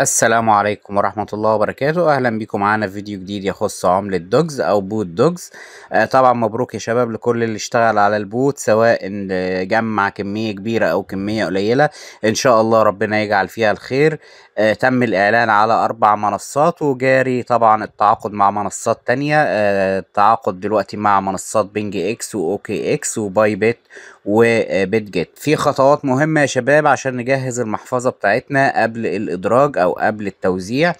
السلام عليكم ورحمة الله وبركاته أهلا بكم معانا في فيديو جديد يخص عملة دوجز أو بوت دوجز آه طبعا مبروك يا شباب لكل اللي اشتغل على البوت سواء جمع كمية كبيرة أو كمية قليلة إن شاء الله ربنا يجعل فيها الخير آه تم الإعلان على أربع منصات وجاري طبعا التعاقد مع منصات تانية آه التعاقد دلوقتي مع منصات بينج إكس وأوكي إكس وباي بيت وبيت جيت في خطوات مهمة يا شباب عشان نجهز المحفظة بتاعتنا قبل الإدراج أو قبل التوزيع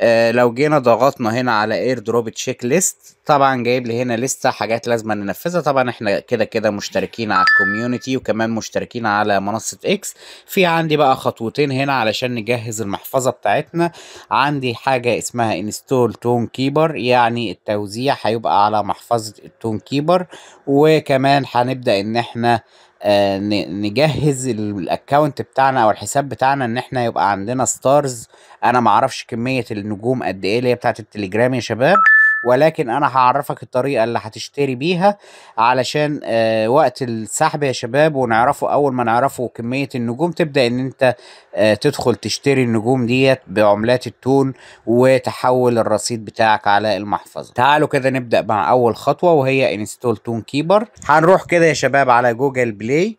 آه لو جينا ضغطنا هنا على اير دروب تشيك ليست طبعا جايب لي هنا لسه حاجات لازم ننفذها طبعا احنا كده كده مشتركين على الكوميونتي وكمان مشتركين على منصه اكس في عندي بقى خطوتين هنا علشان نجهز المحفظه بتاعتنا عندي حاجه اسمها انستول تون كيبر يعني التوزيع هيبقى على محفظه التون كيبر وكمان هنبدا ان احنا آه، نجهز الاكونت بتاعنا او الحساب بتاعنا ان احنا يبقى عندنا ستارز انا معرفش كميه النجوم قد ايه اللي هي بتاعه التليجرام يا شباب ولكن انا هعرفك الطريقه اللي هتشتري بيها علشان آه، وقت السحب يا شباب ونعرفه اول ما نعرفه كميه النجوم تبدا ان انت آه، تدخل تشتري النجوم ديت بعملات التون وتحول الرصيد بتاعك على المحفظه تعالوا كده نبدا مع اول خطوه وهي انستول تون كيبر هنروح كده يا شباب على جوجل بلاي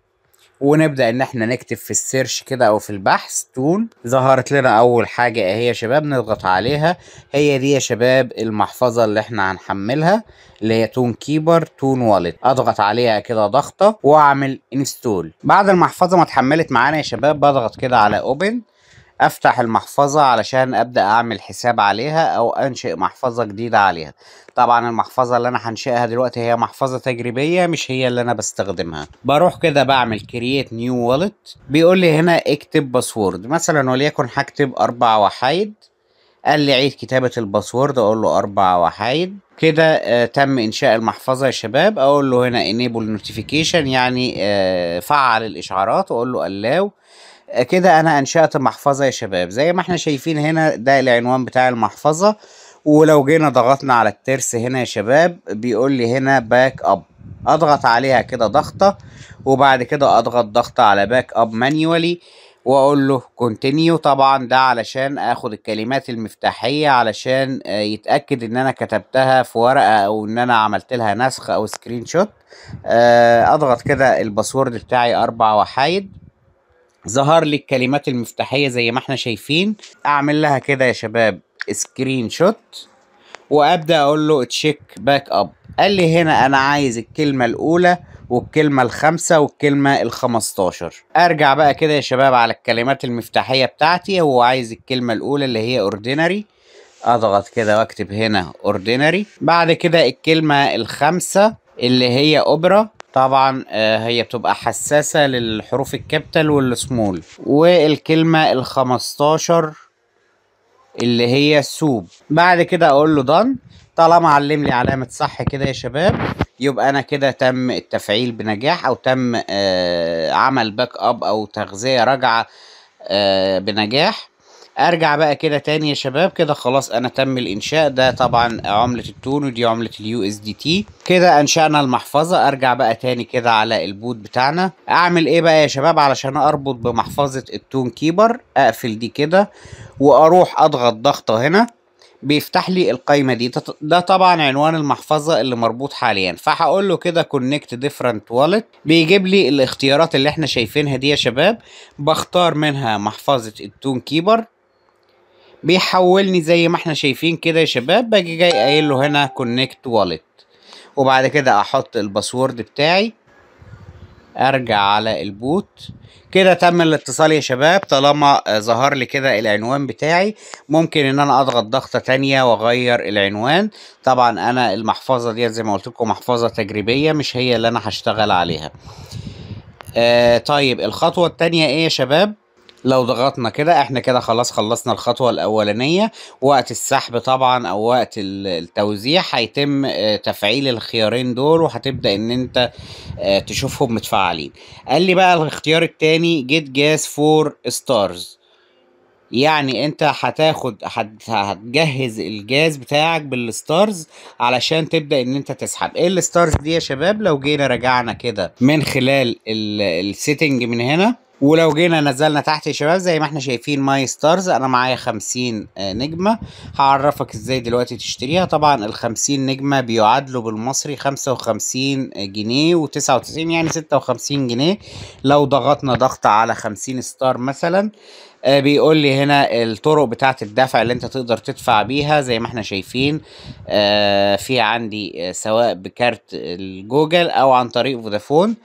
ونبدا ان احنا نكتب في السيرش كده او في البحث تون ظهرت لنا اول حاجه اهي يا شباب نضغط عليها هي دي يا شباب المحفظه اللي احنا هنحملها اللي هي تون كيبر تون واليت اضغط عليها كده ضغطه واعمل انستول بعد المحفظه ما اتحملت معانا يا شباب بضغط كده على اوبن افتح المحفظة علشان ابدأ اعمل حساب عليها او انشئ محفظة جديدة عليها طبعا المحفظة اللي انا هنشئها دلوقتي هي محفظة تجريبية مش هي اللي انا بستخدمها بروح كده بعمل create new wallet بيقول لي هنا اكتب باسورد مثلا وليكن هكتب اربع وحيد قال لي عيد كتابة الباسورد اقول له اربع وحيد كده آه تم انشاء المحفظة يا شباب اقول له هنا enable notification يعني آه فعل الاشعارات واقول له allow كده انا انشأت محفظة يا شباب زي ما احنا شايفين هنا ده العنوان بتاع المحفظة ولو جينا ضغطنا على الترس هنا يا شباب بيقول لي هنا باك اب اضغط عليها كده ضغطة وبعد كده اضغط ضغطة على باك اب مانيوالي واقول له كونتينيو طبعا ده علشان اخد الكلمات المفتاحية علشان آه، يتأكد ان انا كتبتها في ورقة او ان انا عملت لها نسخ او سكرين شوت آه، اضغط كده الباسورد بتاعي اربع وحايد ظهر لي الكلمات المفتاحيه زي ما احنا شايفين اعمل لها كده يا شباب سكرين شوت وابدا اقول له تشيك باك اب قال لي هنا انا عايز الكلمه الاولى والكلمه الخامسه والكلمه ال15 ارجع بقى كده يا شباب على الكلمات المفتاحيه بتاعتي هو عايز الكلمه الاولى اللي هي اوردينري اضغط كده واكتب هنا اوردينري بعد كده الكلمه الخامسه اللي هي اوبرا طبعا آه، هي بتبقى حساسة للحروف الكابيتال والسمول والكلمة الخمستاشر اللي هي سوب بعد كده اقول له دان طالما علم لي علامة صح كده يا شباب يبقى انا كده تم التفعيل بنجاح او تم آه، عمل باك اب او تغذية راجعة آه، بنجاح ارجع بقى كده تاني يا شباب كده خلاص انا تم الانشاء ده طبعا عملة التون ودي عملة اليو اس دي تي كده انشأنا المحفظة ارجع بقى تاني كده على البوت بتاعنا اعمل ايه بقى يا شباب علشان اربط بمحفظة التون كيبر اقفل دي كده واروح اضغط ضغطة هنا بيفتح لي القايمه دي ده طبعا عنوان المحفظه اللي مربوط حاليا فهقول له كده كونكت ديفرنت والت بيجيب لي الاختيارات اللي احنا شايفينها دي يا شباب بختار منها محفظه التون كيبر بيحولني زي ما احنا شايفين كده يا شباب باجي جاي قايل له هنا كونكت واليت وبعد كده احط الباسورد بتاعي ارجع على البوت كده تم الاتصال يا شباب طالما ظهر لي كده العنوان بتاعي ممكن ان انا اضغط ضغطة تانية واغير العنوان طبعا انا المحفظة دي زي ما قلت لكم محفظة تجريبية مش هي اللي انا هشتغل عليها آه طيب الخطوة التانية ايه يا شباب لو ضغطنا كده احنا كده خلاص خلصنا الخطوة الاولانية وقت السحب طبعا او وقت التوزيع هيتم آه، تفعيل الخيارين دول وهتبدأ ان انت آه، تشوفهم متفعلين قال لي بقى الاختيار التاني جيت جاز فور ستارز يعني انت هتاخد هتجهز الجاز بتاعك بالستارز علشان تبدا ان انت تسحب ايه الستارز دي يا شباب لو جينا رجعنا كده من خلال السيتنج من هنا ولو جينا نزلنا تحت يا شباب زي ما احنا شايفين ماي ستارز انا معايا 50 آه، نجمه هعرفك ازاي دلوقتي تشتريها طبعا ال 50 نجمه بيعادلوا بالمصري 55 جنيه و99 يعني 56 جنيه لو ضغطنا ضغط على 50 ستار مثلا آه، بيقول لي هنا الطرق بتاعه الدفع اللي انت تقدر تدفع بيها زي ما احنا شايفين آه، في عندي سواء بكارت الجوجل او عن طريق فودافون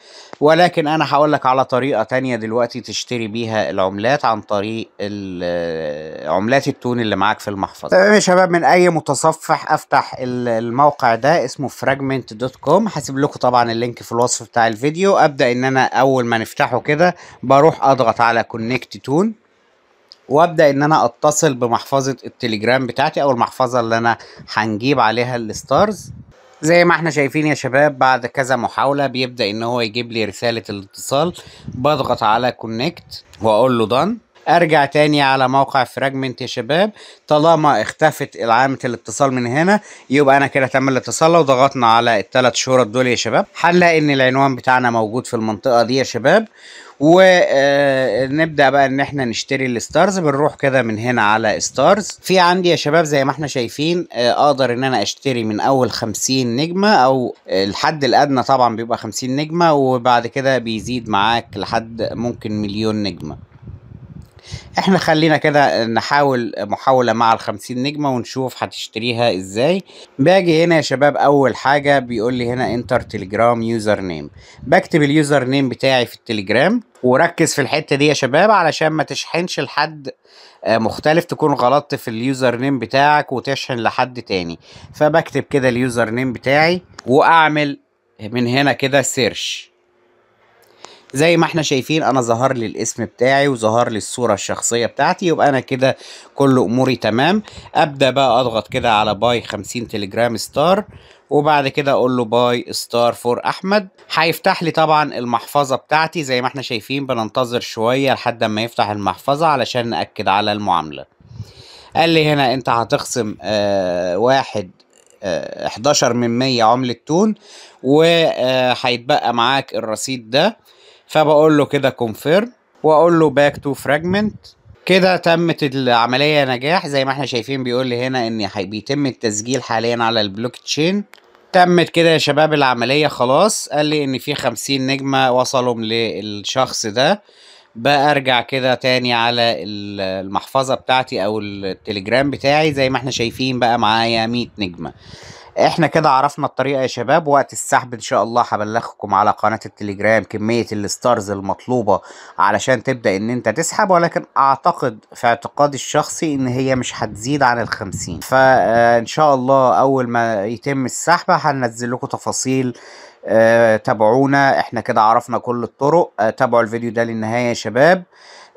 ولكن انا هقول لك على طريقه تانية دلوقتي دلوقتي تشتري بيها العملات عن طريق عملات التون اللي معاك في المحفظه تمام يا شباب من اي متصفح افتح الموقع ده اسمه فراجمنت دوت كوم هسيب لكم طبعا اللينك في الوصف بتاع الفيديو ابدا ان انا اول ما نفتحه كده بروح اضغط على كونكت تون وابدا ان انا اتصل بمحفظه التليجرام بتاعتي او المحفظه اللي انا هنجيب عليها الستارز زي ما احنا شايفين يا شباب بعد كذا محاولة بيبدأ ان هو يجيب لي رسالة الاتصال بضغط على كونكت واقول له done ارجع تاني على موقع فراجمنت يا شباب طالما اختفت علامة الاتصال من هنا يبقى انا كده تم الاتصال لو ضغطنا على الثلاث شهور دول يا شباب هنلاقي ان العنوان بتاعنا موجود في المنطقة دي يا شباب ونبدا آه، بقى ان احنا نشتري الستارز بنروح كده من هنا على ستارز في عندي يا شباب زي ما احنا شايفين آه، اقدر ان انا اشتري من اول 50 نجمه او آه، الحد الادنى طبعا بيبقى 50 نجمه وبعد كده بيزيد معاك لحد ممكن مليون نجمه احنا خلينا كده نحاول محاولة مع الخمسين نجمة ونشوف هتشتريها ازاي باجي هنا يا شباب اول حاجة بيقول لي هنا انتر تليجرام يوزر نيم بكتب اليوزر نيم بتاعي في التليجرام وركز في الحتة دي يا شباب علشان ما تشحنش لحد آه، مختلف تكون غلطت في اليوزر نيم بتاعك وتشحن لحد تاني فبكتب كده اليوزر نيم بتاعي واعمل من هنا كده سيرش زي ما احنا شايفين انا ظهر لي الاسم بتاعي وظهر لي الصورة الشخصية بتاعتي يبقى انا كده كل اموري تمام ابدأ بقى اضغط كده على باي 50 تليجرام ستار وبعد كده اقول له باي ستار فور احمد هيفتح لي طبعا المحفظه بتاعتي زي ما احنا شايفين بننتظر شويه لحد ما يفتح المحفظه علشان ناكد على المعامله قال لي هنا انت هتخصم آه واحد 11 آه، من 100 عملة تون وهيتبقى معاك الرصيد ده فبقول له كده كونفيرم واقول له باك تو فراجمنت كده تمت العملية نجاح زي ما احنا شايفين بيقول لي هنا ان بيتم التسجيل حاليا على البلوك تشين تمت كده يا شباب العملية خلاص قال لي ان في خمسين نجمة وصلوا للشخص ده بارجع كده تاني على المحفظة بتاعتي او التليجرام بتاعي زي ما احنا شايفين بقى معايا مية نجمة احنا كده عرفنا الطريقه يا شباب وقت السحب ان شاء الله هبلغكم على قناه التليجرام كميه الستارز المطلوبه علشان تبدا ان انت تسحب ولكن اعتقد في اعتقادي الشخصي ان هي مش هتزيد عن الخمسين فان آه، شاء الله اول ما يتم السحب هننزل لكم تفاصيل آه، تابعونا احنا كده عرفنا كل الطرق آه، تابعوا الفيديو ده للنهايه يا شباب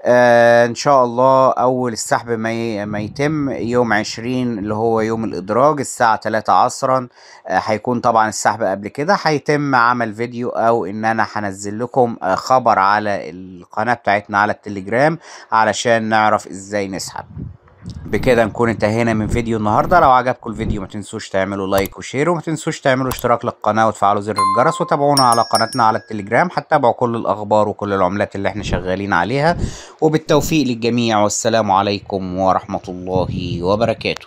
آه ان شاء الله اول السحب ما ما يتم يوم عشرين اللي هو يوم الادراج الساعة تلاتة عصرا آه هيكون طبعا السحب قبل كده هيتم عمل فيديو او ان انا هنزل لكم آه خبر على القناة بتاعتنا على التليجرام علشان نعرف ازاي نسحب بكده نكون انتهينا من فيديو النهارده لو عجبكم الفيديو ما تنسوش تعملوا لايك وشير وما تنسوش تعملوا اشتراك للقناه وتفعلوا زر الجرس وتابعونا على قناتنا على التليجرام هتتابعوا كل الاخبار وكل العملات اللي احنا شغالين عليها وبالتوفيق للجميع والسلام عليكم ورحمه الله وبركاته